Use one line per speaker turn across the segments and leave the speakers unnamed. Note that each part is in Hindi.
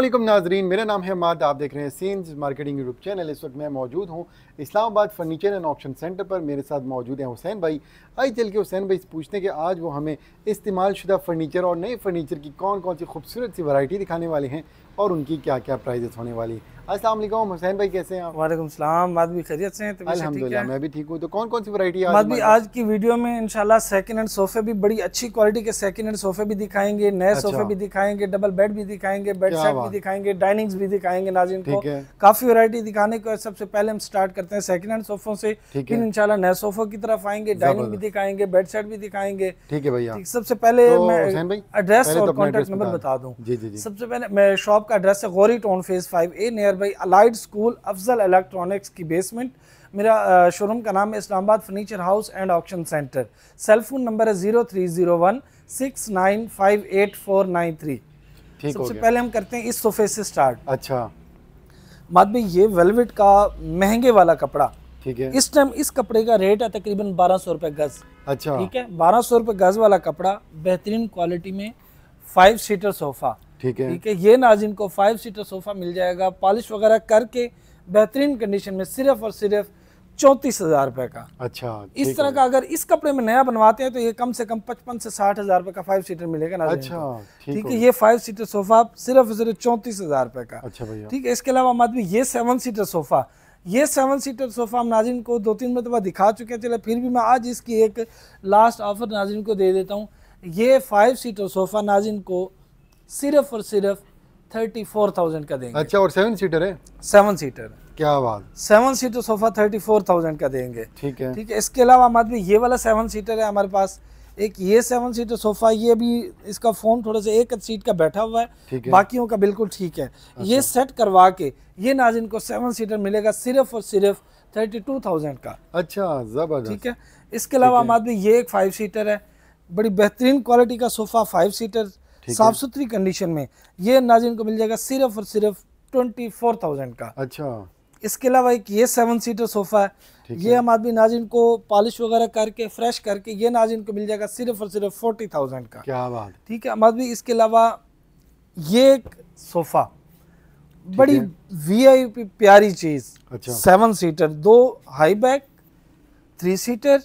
अल्लाम नाजरीन मेरा नाम है माद आप देख रहे हैं सीन्स मार्केटिंग यूट्यूब चैनल इस वक्त मैं मौजूद हूँ Islamabad furniture and option centre पर मेरे साथ मौजूद हैं हुसैन भाई आई चल के हुसैन भाई से पूछते हैं कि आज वो हमें इस्तेमाल शुदा फ़र्नीचर और नए फ़र्नीचर की कौन कौन सी खूबसूरत सी वैरायटी दिखाने वाले हैं और उनकी क्या क्या प्राइजेस होने वाली अस्सलाम हुसैन भाई कैसे हैं वालेकुम सलाम भी खैरियत से हैं मैं भी ठीक हूँ तो कौन कौन सी आज भी आज की वीडियो में इंशाल्लाह सेकंड हैंड सोफे भी
बड़ी अच्छी क्वालिटी के सेकेंड हैंड सोफे भी दिखाएंगे नए अच्छा। सोफे भी दिखाएंगे डबल बेड भी दिखाएंगे बेड सेट भी दिखाएंगे डाइनिंग्स भी दिखाएंगे नाजिन को काफी वैरायटी दिखाने को सबसे पहले हम स्टार्ट करते हैं सेकंड हैंड सोफों से फिर नए सोफों की तरफ आएंगे डाइनिंग भी दिखाएंगे बेड सेट भी दिखाएंगे
ठीक है भैया सबसे
पहले मैं एड्रेस और कॉन्टेक्ट नंबर बता दूँ सबसे पहले मैं शॉप का एड्रेस है Ghauri town phase five A near near भाई अलाइड स्कूल अफजल इलेक्ट्रॉनिक्स की बेसमेंट मेरा शोरूम का नाम है Islamabad furniture house and auction centre cell phone number है zero three zero one six nine five eight four nine three ठीक सबसे पहले हम करते हैं इस सोफे से स्टार्ट अच्छा बाद में ये वेलवेट का महंगे वाला कपड़ा ठीक है इस टाइम इस कपड़े का रेट है तकरीबन बारह सौ रुपये गज अच्छा ठीक है बारह सौ रुपये गज वाला कपड़ा बेहतरीन क्वालिटी में फाइव सीटर सोफ़ा ठीक है ठीक है ये नाजिन को फाइव सीटर सोफ़ा मिल जाएगा पॉलिश वगैरह करके बेहतरीन कंडीशन में सिर्फ और सिर्फ चौंतीस हजार रुपए का
अच्छा इस तरह
का अगर इस कपड़े में नया बनवाते हैं तो ये कम से कम पचपन से साठ हजार रुपए का फाइव सीटर मिलेगा ना अच्छा ठीक है ये फाइव सीटर सोफा सिर्फ सिर्फ चौंतीस हजार रुपए का अच्छा भैया ठीक है इसके अलावा हम आदमी ये सेवन सीटर सोफा ये सेवन सीटर सोफा हम नाजिन को दो तीन मरतबा दिखा चुके हैं चले फिर भी मैं आज इसकी एक लास्ट ऑफर नाजिन को दे देता हूँ ये फाइव सीटर सोफा नाजिन को सिर्फ और सिर्फ थर्टी फोर थाउजेंड का
देंगे अच्छा और सेवन सीटर है सेवन सीटर क्या बात
seven seater sofa thirty four thousand का देंगे ठीक है ठीक है इसके अलावा हम आदमी ये वाला सेवन सीटर है हमारे पास एक ये सेवन सीटर सोफा ये भी इसका फोन थोड़ा सा एक सीट का बैठा हुआ है है। बाकियों का बिल्कुल ठीक है अच्छा। ये सेट करवा के ये नाजिन को सेवन सीटर मिलेगा सिर्फ और सिर्फ थर्टी टू थाउजेंड का अच्छा जबरदस्त ठीक है इसके अलावा हम आदमी ये एक फाइव सीटर है बड़ी बेहतरीन क्वालिटी का सोफा फाइव सीटर साफ सुथरी कंडीशन में ये नाजिन को मिल जाएगा सिर्फ और सिर्फ ट्वेंटी फोर थाउजेंड का अच्छा इसके अलावा एक ये सेवन सीटर सोफ़ा है ये है। हम आदमी नाजिन को पॉलिश वगैरह करके फ्रेश करके ये नाजिन को मिल जाएगा सिर्फ और सिर्फ फोर्टी थाउजेंड का क्या बात ठीक है हम आदमी इसके अलावा ये एक सोफ़ा बड़ी वीआईपी प्यारी चीज़ अच्छा सेवन सीटर दो हाई बैक थ्री सीटर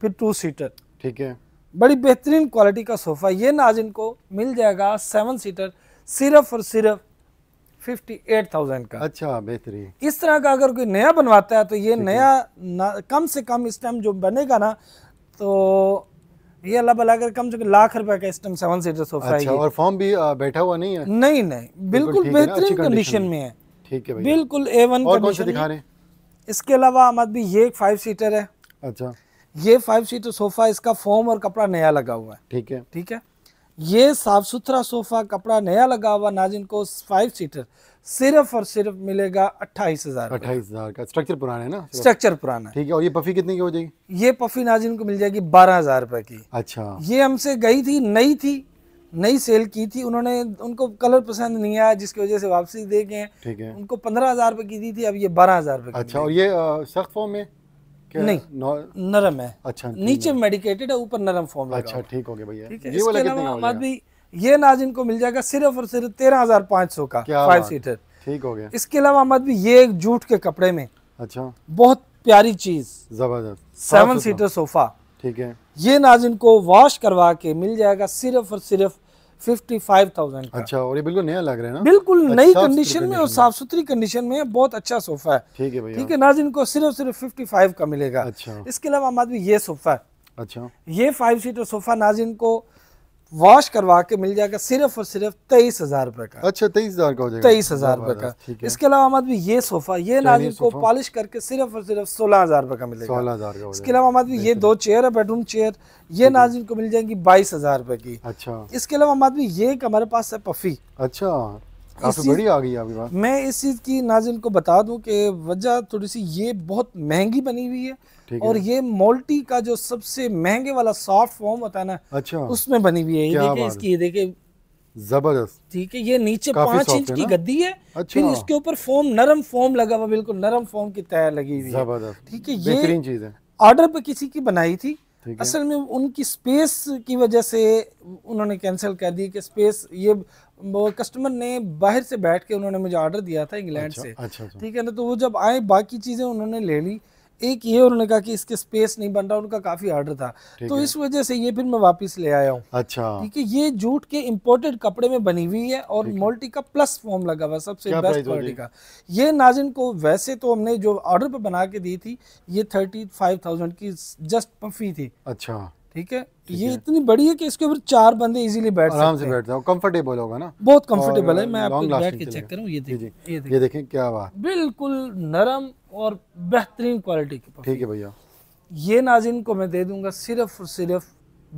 फिर टू सीटर ठीक है बड़ी बेहतरीन क्वालिटी का सोफ़ा ये नाजिन को मिल जाएगा सेवन सीटर सिर्फ और सिर्फ
फिफ्टी एट थाउजेंड का अच्छा बेहतरीन
इस तरह का अगर कोई नया बनवाता है तो ये नया कम से कम इस टाइम जो बनेगा ना तो ये अल्लाह भला कर कम से कम लाख रुपए का इस टाइम सेवन सीटर सोफा अच्छा, है और
फॉर्म भी बैठा हुआ नहीं है नहीं नहीं बिल्कुल बेहतरीन कंडीशन में है ठीक है बिल्कुल ए वन दिखा रहे हैं
इसके अलावा हम अभी ये एक फाइव सीटर है अच्छा ये फाइव सीटर सोफा इसका फॉर्म और कपड़ा नया लगा हुआ है ठीक है ठीक है ये साफ सुथरा सोफा कपड़ा नया लगा हुआ नाजिन को फाइव सीटर सिर्फ और सिर्फ मिलेगा अट्ठाईस हजार अट्ठाईस हजार का स्ट्रक्चर पुराना है ना स्ट्रक्चर पुराना ठीक है और ये पफी कितने की हो जाएगी ये पफी नाजिन को मिल जाएगी बारह हजार रुपए की अच्छा ये हमसे गई थी नई थी नई सेल की थी उन्होंने उनको कलर पसंद नहीं आया जिसकी वजह से वापसी दे गए ठीक है उनको पंद्रह हजार रुपए की दी थी अब ये बारह हजार रुपए अच्छा और ये सख्त फॉर्म में नहीं नरम है अच्छा नीचे मेडिकेटेड है ऊपर नरम फॉर्म अच्छा ठीक हो गया भैया ये नाज इनको मिल जाएगा सिर्फ और सिर्फ तेरह हजार पाँच सौ
का फाइव सीटर ठीक हो गया इसके
अलावा अहमद भी ये जूट के कपड़े में अच्छा बहुत प्यारी चीज
जबरदस्त सेवन सीटर सोफा ठीक है
ये नाज इनको वॉश करवा के मिल जाएगा सिर्फ और सिर्फ 55,000
का अच्छा और ये बिल्कुल नया लग रहा है ना बिल्कुल अच्छा, नई कंडीशन में और साफ
सुथरी कंडीशन में बहुत अच्छा सोफा है ठीक है ठीक है नाजिन को सिर्फ सिर्फ 55 का मिलेगा अच्छा इसके अलावा आदमी ये सोफा है अच्छा ये फाइव सीटर सोफा नाजिन को वॉश करवा के मिल जाएगा सिर्फ और सिर्फ तेईस हजार रुपए का अच्छा तेईस हजार
का हो जाएगा तेईस हजार रुपए का इसके
अलावा हमारे भी ये सोफा ये नाजिम को पॉलिश करके सिर्फ और सिर्फ सोलह हजार रुपए का मिलेगा सोलह हजार का इसके अलावा भी ये दो चेयर है बेडरूम चेयर ये नाजिम को मिल जाएंगी बाईस हजार रुपए की अच्छा इसके अलावा भी ये हमारे पास है पफी अच्छा काफ़ी बड़ी आ गई अभी बात मैं इस चीज़ की नाजिल को बता दूं कि वजह थोड़ी सी ये बहुत महंगी बनी हुई है और है। ये मोल्टी का जो सबसे महंगे वाला सॉफ्ट फॉर्म होता है ना अच्छा उसमें बनी हुई है ये देखिए इसकी ये देखिए जबरदस्त ठीक है ये नीचे पांच इंच की गद्दी है अच्छा। फिर इसके ऊपर फोम नरम फोम लगा हुआ बिल्कुल नरम फोम की तय लगी हुई जबरदस्त ठीक है ये चीज है ऑर्डर पे किसी की बनाई थी असल में उनकी स्पेस की वजह से उन्होंने कैंसिल कर दी कि स्पेस ये कस्टमर ने बाहर से बैठ के उन्होंने मुझे ऑर्डर दिया था इंग्लैंड अच्छा, से अच्छा, अच्छा। ठीक है ना तो वो जब आए बाकी चीज़ें उन्होंने ले ली एक ये उन्होंने कहा कि इसके स्पेस नहीं बन रहा उनका काफ़ी ऑर्डर था तो इस वजह से ये फिर मैं वापस
ले आया हूँ अच्छा ठीक
है ये जूट के इम्पोर्टेड कपड़े में बनी हुई है और मोल्टी का प्लस फॉर्म लगा हुआ सबसे बेस्ट क्वालिटी का ये नाजिन को वैसे तो हमने जो ऑर्डर पे बना के दी थी ये थर्टी फाइव थाउजेंड की जस्ट पफी थी अच्छा ठीक है ये इतनी बड़ी है कि इसके ऊपर चार बंदे इजीली बैठ आराम से बैठ
जाओ कंफर्टेबल होगा ना बहुत कंफर्टेबल है मैं आपको बैठ के चेक करूँ ये देखिए ये देखें क्या बात
बिल्कुल नरम और बेहतरीन क्वालिटी की ठीक है भैया ये नाजिन को मैं दे दूंगा सिर्फ और सिर्फ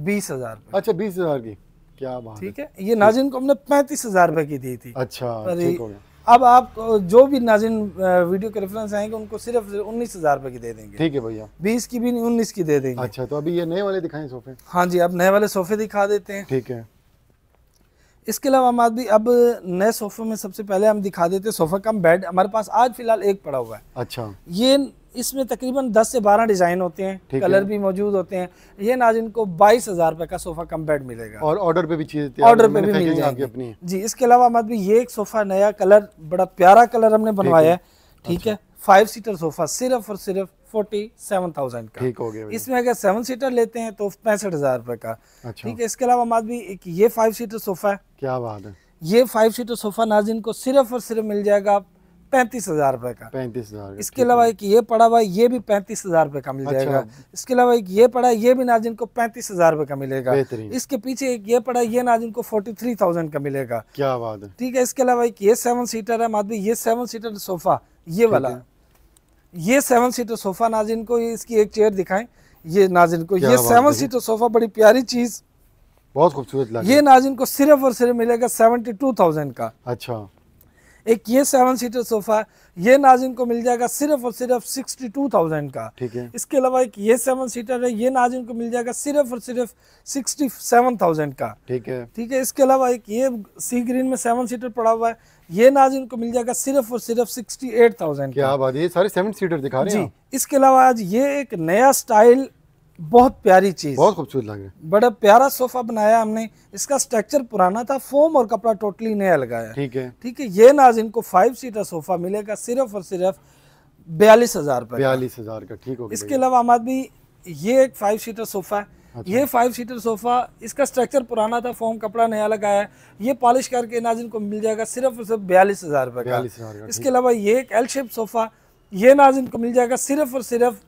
बीस हजार अच्छा बीस हजार की
क्या बात ठीक है ये नाजिन को हमने पैंतीस हजार रुपए की दी थी अच्छा ठीक हो गया
अब आप जो भी नाजिन वीडियो के रेफरेंस आएंगे उनको सिर्फ उन्नीस हजार रुपए
की दे देंगे ठीक है भैया
बीस की भी नहीं उन्नीस की दे देंगे अच्छा तो अभी ये नए वाले दिखाएं सोफे हाँ जी आप नए वाले सोफे दिखा देते हैं ठीक है इसके अलावा हम आदमी अब नए सोफे में सबसे पहले हम दिखा देते सोफा कम बेड हमारे पास आज फिलहाल एक पड़ा हुआ है अच्छा ये इसमें तकरीबन 10 से 12 डिज़ाइन होते हैं कलर है। भी मौजूद होते हैं ये नाजिन को बाईस हज़ार रुपये का सोफ़ा कम बेड मिलेगा
और ऑर्डर पे भी चीज़ें ऑर्डर पे भी मिल जाएगी अपनी
जी इसके अलावा मत भी ये एक सोफ़ा नया कलर बड़ा प्यारा कलर हमने बनवाया है ठीक है फाइव सीटर सोफ़ा सिर्फ और सिर्फ फोर्टी सेवन थाउजेंड का ठीक हो गया इसमें अगर सेवन सीटर लेते हैं तो पैंसठ हज़ार रुपये का अच्छा। ठीक है इसके अलावा हमारे भी एक ये फाइव सीटर सोफ़ा है क्या बात है ये फाइव सीटर सोफ़ा नाजिन को सिर्फ और सिर्फ मिल जाएगा पैंतीस हजार रुपए का पैंतीस हजार इसके अलावा एक ये पड़ा हुआ ये भी पैंतीस हजार रुपए का मिल अच्छा। जाएगा इसके अलावा एक ये पड़ा ये भी नाजिन को पैंतीस हजार रुपए का मिलेगा इसके पीछे एक ये पड़ा ये नाजिन को फोर्टी थ्री थाउजेंड का मिलेगा क्या बात है ठीक है इसके अलावा एक ये सेवन सीटर है माधवी ये सेवन सीटर सोफा ये वाला ये सेवन सीटर सोफा नाजिन को इसकी एक चेयर दिखाए ये नाजिन को ये सेवन सीटर सोफा बड़ी प्यारी चीज
बहुत खूबसूरत
ये नाजिन को सिर्फ और सिर्फ मिलेगा सेवेंटी टू थाउजेंड का अच्छा एक ये सेवन सीटर सोफा ये नाजिन को मिल जाएगा सिर्फ और सिर्फ सिक्सटी टू थाउजेंड का ठीक है इसके अलावा एक ये सेवन सीटर है ये नाजिन को मिल जाएगा सिर्फ और सिर्फ सिक्सटी
सेवन थाउजेंड का ठीक है ठीक
है इसके अलावा एक ये सी ग्रीन में सेवन सीटर पड़ा हुआ है ये नाजिन को मिल जाएगा सिर्फ और सिर्फ सिक्सटी एट थाउजेंड क्या
बात ये सारे सेवन सीटर दिखा रहे हैं
इसके अलावा आज ये एक नया स्टाइल बहुत प्यारी चीज बहुत खूबसूरत लगे बड़ा प्यारा सोफा बनाया हमने इसका स्ट्रक्चर पुराना था फोम और कपड़ा टोटली नया लगाया ठीक है ठीक है ये नाज इनको फाइव सीटर सोफा मिलेगा सिर्फ और सिर्फ बयालीस हजार रुपये बयालीस
हजार का ठीक है इसके
अलावा हम आदमी ये एक फाइव सीटर सोफा है अच्छा। ये फाइव सीटर सोफा इसका स्ट्रक्चर पुराना था फोम कपड़ा नया लगाया है ये पॉलिश करके नाजिन को मिल जाएगा सिर्फ और सिर्फ
बयालीस हजार रुपये का इसके
अलावा ये एक एल शेप सोफा ये नाजिन को मिल जाएगा सिर्फ और सिर्फ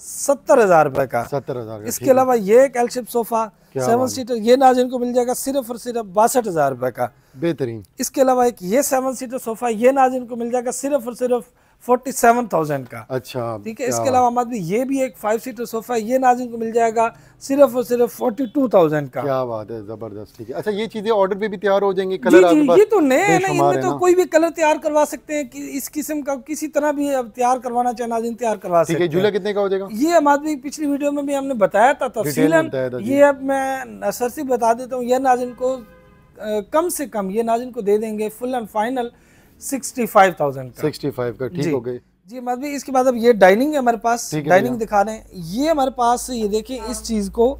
सत्तर हजार रुपए
का सत्तर हजार इसके अलावा
ये एक L shape sofa seven seater ये नाजिन को मिल जाएगा सिर्फ और सिर्फ बासठ हजार रुपए का बेहतरीन इसके अलावा एक ये सेवन सीटर सोफा ये नाजिन को मिल जाएगा सिर्फ और सिर्फ फोर्टी सेवन थाउजेंड का अच्छा ठीक है इसके अलावा हम आदमी ये भी एक फाइव सीटर सोफा है ये नाजिन को मिल जाएगा सिर्फ और सिर्फ फोर्टी टू थाउजेंड का
क्या बात है जबरदस्त ठीक है अच्छा ये चीजें ऑर्डर पे भी तैयार हो जाएंगी कलर जी, जी, ये तो नए है तो ना इनमें तो कोई
भी कलर तैयार करवा सकते हैं कि इस किस्म का किसी तरह भी अब तैयार करवाना चाहे नाजिन तैयार करवा सकते हैं झूला कितने का हो जाएगा ये हम आदमी पिछली वीडियो में भी हमने बताया था तफसी ये अब मैं से बता देता हूँ यह नाजिन को कम से कम ये नाजिन को दे देंगे full and final sixty five thousand
sixty का ठीक हो गई
जी मत मतलब इसके बाद अब ये डाइनिंग है हमारे पास डाइनिंग दिखा रहे हैं ये हमारे पास ये देखिए इस चीज को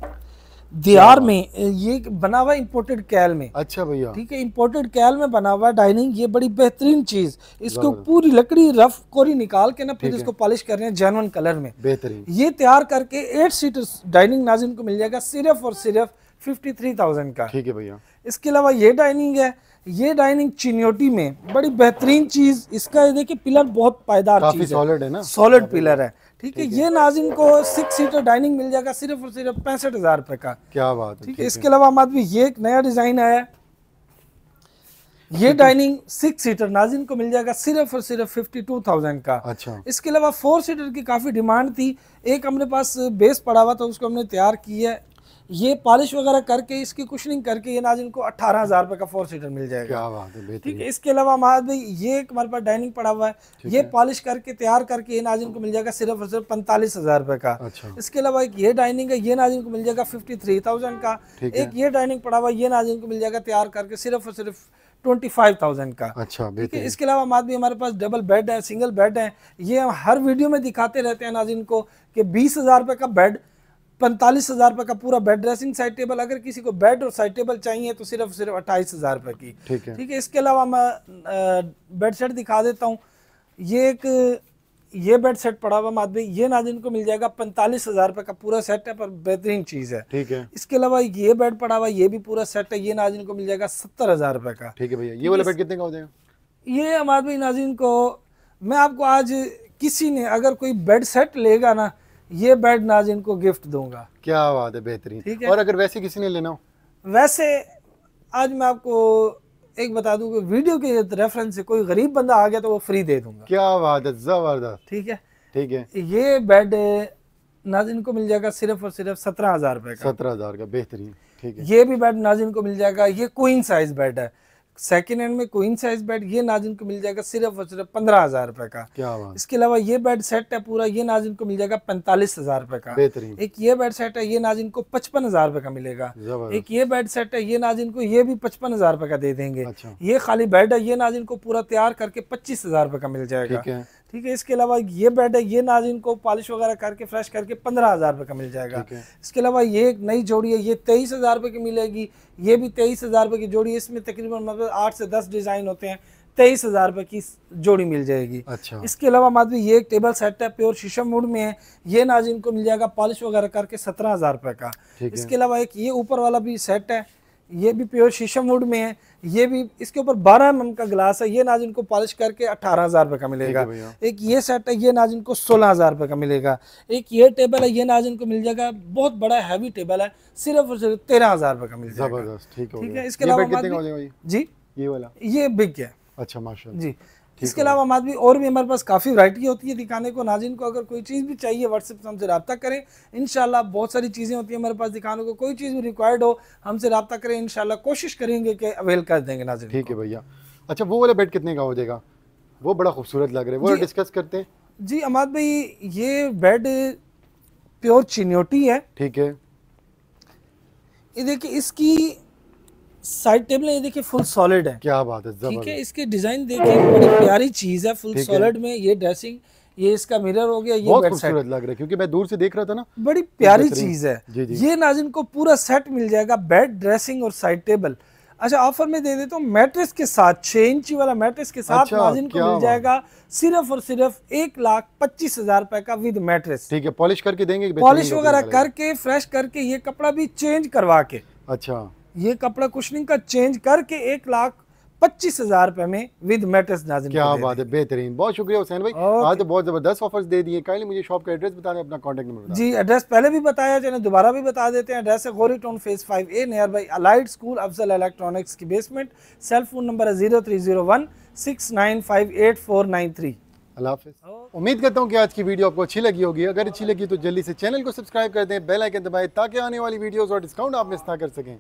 दियार में
ये बना हुआ इम्पोर्टेड कैल में अच्छा भैया ठीक है इम्पोर्टेड कैल में बना हुआ डाइनिंग ये बड़ी बेहतरीन चीज इसको पूरी लकड़ी रफ कोरी निकाल के ना फिर इसको पॉलिश कर रहे हैं जेनवन कलर में बेहतरीन ये तैयार करके एट सीटर डाइनिंग नाजिन को मिल जाएगा सिर्फ और सिर्फ फिफ्टी थ्री थाउजेंड का ठीक है भैया इसके अलावा ये डाइनिंग है ये डाइनिंग चिन्योटी में बड़ी बेहतरीन चीज इसका ये देखिए पिलर बहुत पायदार चीज सॉलिड है ना सॉलिड पिलर है ठीक है ये नाजिन को सिक्स सीटर डाइनिंग मिल जाएगा सिर्फ और सिर्फ पैंसठ हजार रुपए का
क्या बात ठीक है इसके
अलावा हम आदमी ये एक नया डिजाइन आया ये डाइनिंग सिक्स सीटर नाजिन को मिल जाएगा सिर्फ और सिर्फ फिफ्टी टू थाउजेंड का अच्छा इसके अलावा फोर सीटर की काफी डिमांड थी एक हमारे पास बेस पड़ा हुआ था उसको हमने तैयार किया है ये पॉलिश वगैरह करके इसकी कुशनिंग करके ये नाजिन को अठारह हज़ार रुपए का फोर सीटर मिल जाएगा
क्या बात है
ठीक है इसके अलावा हमारा भाई ये हमारे पास डाइनिंग पड़ा हुआ है ये पॉलिश करके तैयार करके ये नाजिन को मिल जाएगा सिर्फ और सिर्फ पैंतालीस हज़ार रुपए का अच्छा। इसके अलावा एक ये डाइनिंग है ये नाजिन को मिल जाएगा फिफ्टी थ्री थाउजेंड का एक ये डाइनिंग पड़ा हुआ ये नाजिन को मिल जाएगा तैयार करके सिर्फ और सिर्फ ट्वेंटी फाइव थाउजेंड का
अच्छा ठीक है
इसके अलावा हमारे भी हमारे पास डबल बेड है सिंगल बेड है ये हम हर वीडियो में दिखाते रहते हैं नाजिन को कि बीस हज़ार रुपये का बेड पैंतालीस हज़ार रुपए का पूरा बेड ड्रेसिंग साइड टेबल अगर किसी को बेड और साइड टेबल चाहिए तो सिर्फ सिर्फ अट्ठाईस हज़ार रुपए की ठीक है ठीक है इसके अलावा मैं बेड सेट दिखा देता हूँ ये एक ये बेड सेट पड़ा हुआ माधवी ये नाजिन को मिल जाएगा पैंतालीस हज़ार रुपए का पूरा सेट है पर बेहतरीन चीज़ है ठीक है इसके अलावा ये बेड पड़ा हुआ ये भी पूरा सेट है ये नाजिन को मिल जाएगा सत्तर हज़ार रुपए का ठीक है भैया ये वाला बेड कितने का हो जाएगा ये माधवी नाजिन को मैं आपको आज किसी ने अगर कोई बेड सेट लेगा ना ये बेड नाजिन को गिफ्ट दूंगा
क्या बात है बेहतरीन ठीक है और अगर वैसे किसी ने लेना हो
वैसे आज मैं आपको एक बता दूं कि वीडियो के रेफरेंस से कोई गरीब बंदा आ गया तो वो फ्री दे दूंगा क्या बात है जबरदस्त ठीक है ठीक है ये बेड नाजिन को मिल जाएगा सिर्फ और सिर्फ सत्रह हजार रुपए का सत्रह हजार का बेहतरीन ठीक है ये भी बेड नाजिन को मिल जाएगा ये क्वीन साइज बेड है सेकेंड हैंड में क्वीन साइज बेड ये नाजिन को मिल जाएगा सिर्फ और सिर्फ पंद्रह हजार रुपए का क्या बात इसके अलावा ये बेड सेट है पूरा ये नाजिन को मिल जाएगा पैंतालीस हजार रुपए का बेहतरीन एक ये बेड सेट है ये नाजिन को पचपन हजार रुपए का मिलेगा एक ये बेड सेट है ये नाजिन को ये भी पचपन हजार रुपए का दे देंगे अच्छा। ये खाली बेड है ये नाजिन को पूरा तैयार करके पच्चीस हजार रुपए का मिल जाएगा ठीक है इसके अलावा ये बेड है ये नाजिन को पॉलिश वगैरह करके फ्रेश करके पंद्रह हज़ार रुपये का मिल जाएगा इसके अलावा ये एक नई जोड़ी है ये तेईस हज़ार रुपये की मिलेगी ये भी तेईस हज़ार रुपये की जोड़ी है इसमें तकरीबन मतलब आठ से दस डिज़ाइन होते हैं तेईस हज़ार रुपये की जोड़ी मिल जाएगी अच्छा इसके अलावा माधवी ये एक टेबल सेट है प्योर शीशम मुड में है ये नाजिन को मिल जाएगा पॉलिश वगैरह करके सत्रह हज़ार रुपये का इसके अलावा एक ये ऊपर वाला भी सेट है ये भी प्योर शीशम वुड में है ये भी इसके ऊपर बारह एम का ग्लास है ये नाजिन को पॉलिश करके अठारह हज़ार रुपये का मिलेगा एक ये सेट है ये नाज इनको सोलह हज़ार रुपये का मिलेगा एक ये टेबल है ये नाज इनको मिल जाएगा बहुत बड़ा हैवी टेबल है सिर्फ और सिर्फ तेरह हज़ार रुपए का मिल जाएगा जबरदस्त ठीक है इसके अलावा जी ये वाला ये बिग है अच्छा माशा जी इसके अलावा हम आदमी और भी हमारे पास काफ़ी वरायटी होती है दिखाने को नाजिन को अगर कोई चीज़ भी चाहिए व्हाट्सएप से हमसे रबता करें इन बहुत सारी चीज़ें होती हैं हमारे पास दिखाने को कोई चीज़ भी रिक्वायर्ड हो
हमसे रबता करें इन कोशिश करेंगे कि अवेल कर देंगे नाजिन ठीक है भैया अच्छा वो वाला बेड कितने का हो जाएगा वो बड़ा खूबसूरत लग रहा है वो डिस्कस करते हैं जी अमाद भाई ये
बेड प्योर चिन्योटी है ठीक है ये देखिए इसकी साइड टेबल ये देखिए फुल सॉलिड है क्या बात है ठीक है इसके डिजाइन देखिए बड़ी प्यारी चीज है फुल सॉलिड में ये ड्रेसिंग ये इसका मिरर हो गया ये बहुत खूबसूरत लग रहा है क्योंकि मैं दूर से देख रहा था ना बड़ी प्यारी चीज है जी जी। ये नाजिन को पूरा सेट मिल जाएगा बेड ड्रेसिंग और साइड टेबल अच्छा ऑफर में दे देता हूँ मैट्रेस के साथ छः इंची वाला मैट्रेस के साथ अच्छा, नाजिन को मिल जाएगा सिर्फ और सिर्फ एक लाख पच्चीस हजार रुपए का विद मैट्रेस
ठीक है पॉलिश करके देंगे पॉलिश वगैरह
करके फ्रेश करके ये कपड़ा भी चेंज करवा के अच्छा ये कपड़ा कुशनिंग का चेंज करके एक लाख पच्चीस हजार रुपए में विद
मेटर्स नाजिम क्या बात है बेहतरीन बहुत शुक्रिया हुसैन भाई आज तो बहुत जबरदस्त ऑफर्स दे दिए काइंडली मुझे शॉप का एड्रेस बता दें अपना कांटेक्ट नंबर जी एड्रेस
पहले भी बताया चले दोबारा भी बता देते हैं एड्रेस है Ghauri town phase five A near by allied school Afzal electronics की बेसमेंट सेल फोन नंबर है जीरो
उम्मीद करता हूँ कि आज की वीडियो आपको अच्छी लगी होगी अगर अच्छी लगी तो जल्दी से चैनल को सब्सक्राइब कर दें बेल आइकन दबाएं ताकि आने वाली वीडियोस और डिस्काउंट आप मिस ना कर सकें